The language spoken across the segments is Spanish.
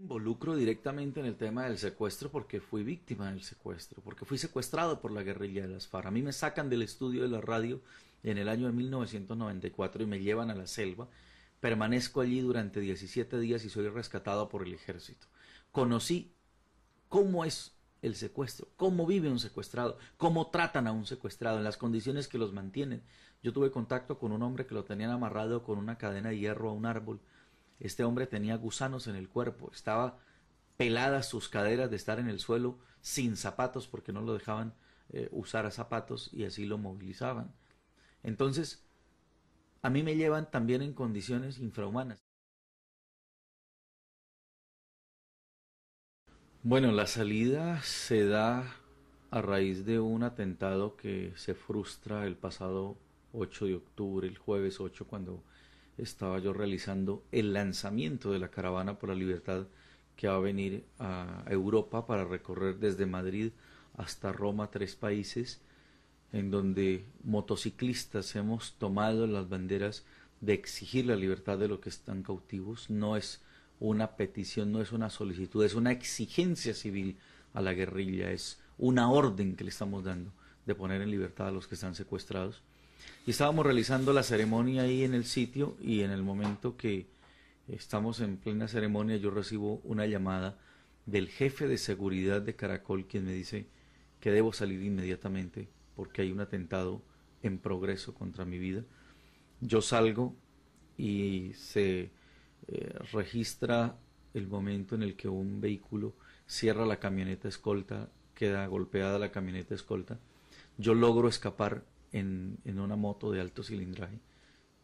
involucro directamente en el tema del secuestro porque fui víctima del secuestro, porque fui secuestrado por la guerrilla de las FARC. A mí me sacan del estudio de la radio en el año de 1994 y me llevan a la selva. Permanezco allí durante 17 días y soy rescatado por el ejército. Conocí cómo es el secuestro, cómo vive un secuestrado, cómo tratan a un secuestrado, en las condiciones que los mantienen. Yo tuve contacto con un hombre que lo tenían amarrado con una cadena de hierro a un árbol este hombre tenía gusanos en el cuerpo, estaba peladas sus caderas de estar en el suelo sin zapatos porque no lo dejaban eh, usar a zapatos y así lo movilizaban. Entonces, a mí me llevan también en condiciones infrahumanas. Bueno, la salida se da a raíz de un atentado que se frustra el pasado 8 de octubre, el jueves 8, cuando estaba yo realizando el lanzamiento de la caravana por la libertad que va a venir a Europa para recorrer desde Madrid hasta Roma tres países en donde motociclistas hemos tomado las banderas de exigir la libertad de los que están cautivos. No es una petición, no es una solicitud, es una exigencia civil a la guerrilla, es una orden que le estamos dando de poner en libertad a los que están secuestrados. Y estábamos realizando la ceremonia ahí en el sitio y en el momento que estamos en plena ceremonia yo recibo una llamada del jefe de seguridad de Caracol quien me dice que debo salir inmediatamente porque hay un atentado en progreso contra mi vida. Yo salgo y se eh, registra el momento en el que un vehículo cierra la camioneta escolta, queda golpeada la camioneta escolta. Yo logro escapar en, una moto de alto cilindraje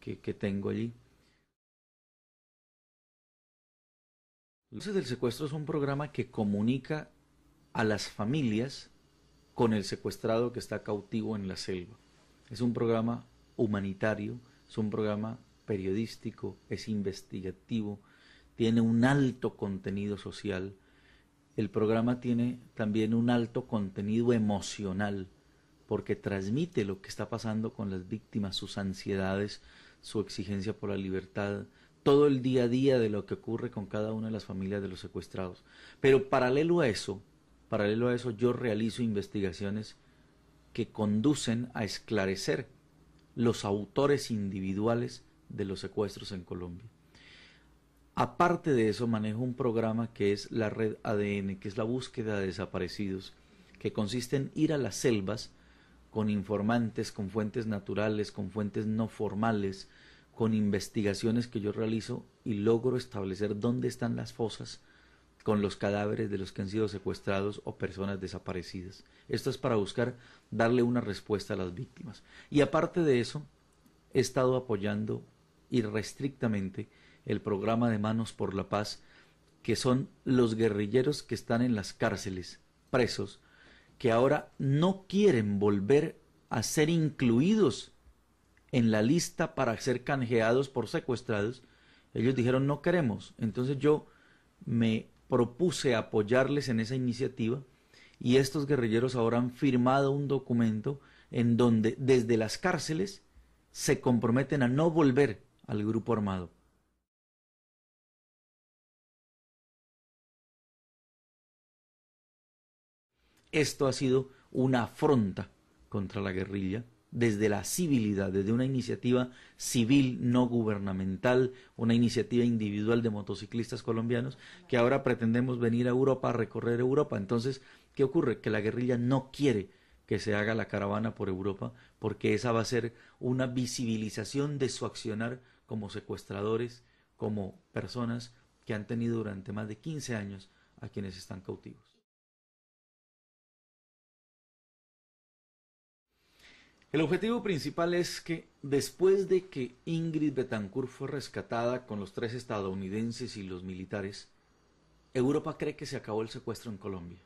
que, tengo allí. Luces del Secuestro es un programa que comunica a las familias con el secuestrado que está cautivo en la selva. Es un programa humanitario, es un programa periodístico, es investigativo, tiene un alto contenido social. El programa tiene también un alto contenido emocional porque transmite lo que está pasando con las víctimas, sus ansiedades, su exigencia por la libertad, todo el día a día de lo que ocurre con cada una de las familias de los secuestrados. Pero paralelo a eso, paralelo a eso yo realizo investigaciones que conducen a esclarecer los autores individuales de los secuestros en Colombia. Aparte de eso, manejo un programa que es la red ADN, que es la búsqueda de desaparecidos, que consiste en ir a las selvas, con informantes, con fuentes naturales, con fuentes no formales, con investigaciones que yo realizo y logro establecer dónde están las fosas con los cadáveres de los que han sido secuestrados o personas desaparecidas. Esto es para buscar darle una respuesta a las víctimas. Y aparte de eso, he estado apoyando irrestrictamente el programa de Manos por la Paz, que son los guerrilleros que están en las cárceles, presos, que ahora no quieren volver a ser incluidos en la lista para ser canjeados por secuestrados. Ellos dijeron no queremos. Entonces yo me propuse apoyarles en esa iniciativa y estos guerrilleros ahora han firmado un documento en donde desde las cárceles se comprometen a no volver al grupo armado. Esto ha sido una afronta contra la guerrilla desde la civilidad, desde una iniciativa civil no gubernamental, una iniciativa individual de motociclistas colombianos, que ahora pretendemos venir a Europa, a recorrer Europa. Entonces, ¿qué ocurre? Que la guerrilla no quiere que se haga la caravana por Europa, porque esa va a ser una visibilización de su accionar como secuestradores, como personas que han tenido durante más de 15 años a quienes están cautivos. El objetivo principal es que después de que Ingrid Betancourt fue rescatada con los tres estadounidenses y los militares, Europa cree que se acabó el secuestro en Colombia,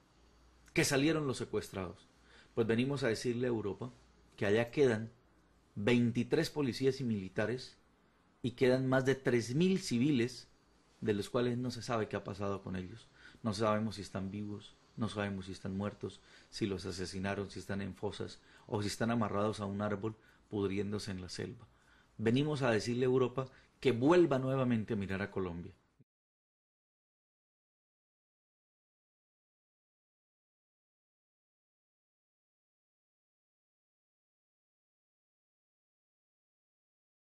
que salieron los secuestrados. Pues venimos a decirle a Europa que allá quedan 23 policías y militares y quedan más de 3.000 civiles de los cuales no se sabe qué ha pasado con ellos. No sabemos si están vivos, no sabemos si están muertos, si los asesinaron, si están en fosas o si están amarrados a un árbol pudriéndose en la selva. Venimos a decirle a Europa que vuelva nuevamente a mirar a Colombia,